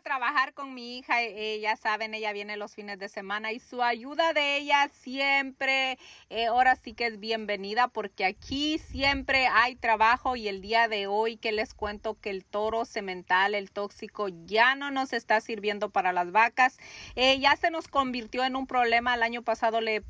trabajar con mi hija, e, ya saben, ella viene los fines de semana y su ayuda de ella siempre, eh, ahora sí que es bienvenida porque aquí siempre hay trabajo y el día de hoy que les cuento que el toro semental, el tóxico, ya no nos está sirviendo para las vacas, eh, ya se nos convirtió en un problema, el año pasado le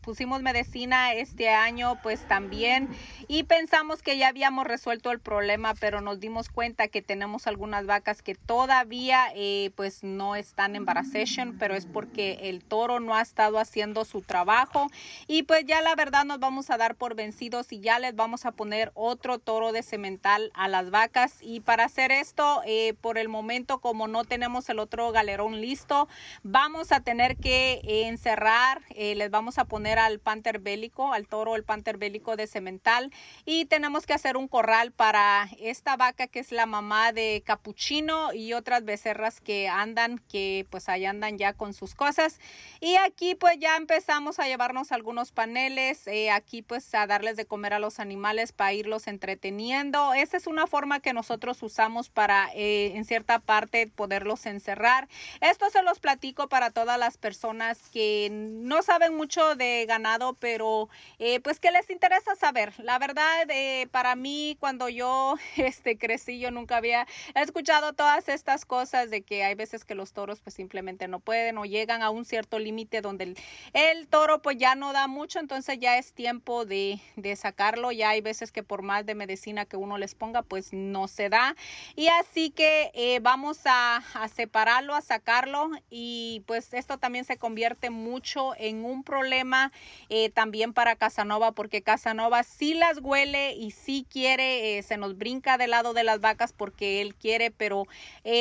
pusimos medicina, este año pues también y pensamos que ya habíamos resuelto el problema, pero nos dimos cuenta que tenemos algunas vacas que todavía eh, pues no están en Barasession, pero es porque el toro no ha estado haciendo su trabajo. Y pues ya la verdad nos vamos a dar por vencidos y ya les vamos a poner otro toro de cemental a las vacas. Y para hacer esto, eh, por el momento, como no tenemos el otro galerón listo, vamos a tener que encerrar, eh, les vamos a poner al panther bélico, al toro, el panther bélico de cemental. Y tenemos que hacer un corral para esta vaca que es la mamá de capuchino y otras veces que andan, que pues ahí andan ya con sus cosas. Y aquí pues ya empezamos a llevarnos algunos paneles, eh, aquí pues a darles de comer a los animales para irlos entreteniendo. Esa es una forma que nosotros usamos para eh, en cierta parte poderlos encerrar. Esto se los platico para todas las personas que no saben mucho de ganado, pero eh, pues que les interesa saber. La verdad, para mí cuando yo este, crecí, yo nunca había escuchado todas estas cosas de que hay veces que los toros pues simplemente no pueden o llegan a un cierto límite donde el, toro pues ya no da mucho, entonces ya es tiempo de, sacarlo, ya hay veces que por más de medicina que uno les ponga pues no se da y así que eh, vamos a, separarlo, a sacarlo y pues esto también se convierte mucho en un problema eh, también para Casanova porque Casanova si las huele y si quiere, eh, se nos brinca del lado de las vacas porque él quiere, pero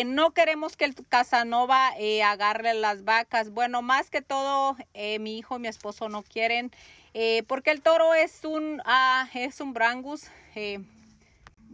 no queremos que el Casanova eh, agarre las vacas. Bueno, más que todo, eh, mi hijo y mi esposo no quieren, eh, porque el toro es un, ah, es un brangus,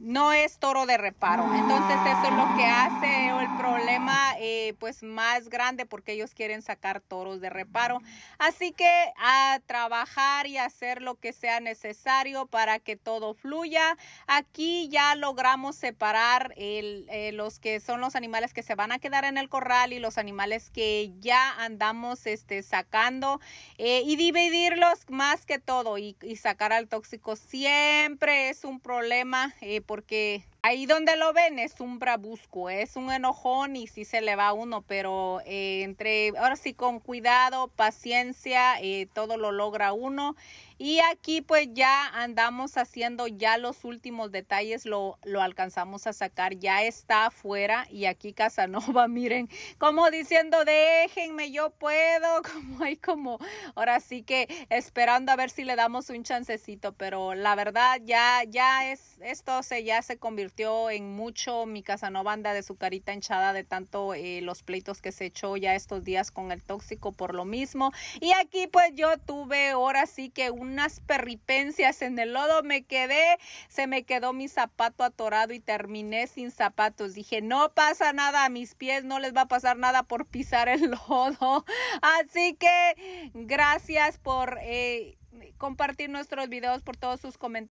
no es toro de reparo. Entonces eso es lo que ah. hace el problema eh, pues más grande porque ellos quieren sacar toros de reparo. Así que a trabajar y hacer lo que sea necesario para que todo fluya. Aquí ya logramos separar eh, los que son los animales que se van a quedar en el corral y los animales que ya andamos este, sacando eh, y dividirlos más que todo y, y, sacar al tóxico siempre es un problema porque Ahí donde lo ven es un brabusco, es un enojón y sí se le va uno, pero eh, entre, ahora sí con cuidado, paciencia, eh, todo lo logra uno. Y aquí pues ya andamos haciendo ya los últimos detalles, lo, lo alcanzamos a sacar, ya está afuera y aquí Casanova, miren, como diciendo, déjenme, yo puedo, como hay como, ahora sí que esperando a ver si le damos un chancecito, pero la verdad ya, ya es, esto se, ya se convirtió en mucho mi casa no banda de su carita hinchada de tanto eh, los pleitos que se echó ya estos días con el tóxico por lo mismo. Y aquí pues yo tuve ahora sí que unas perripencias en el lodo, me quedé, se me quedó mi zapato atorado y terminé sin zapatos. Dije, no pasa nada a mis pies, no les va a pasar nada por pisar el lodo. Así que gracias por... Eh, compartir nuestros videos por todos sus comentarios.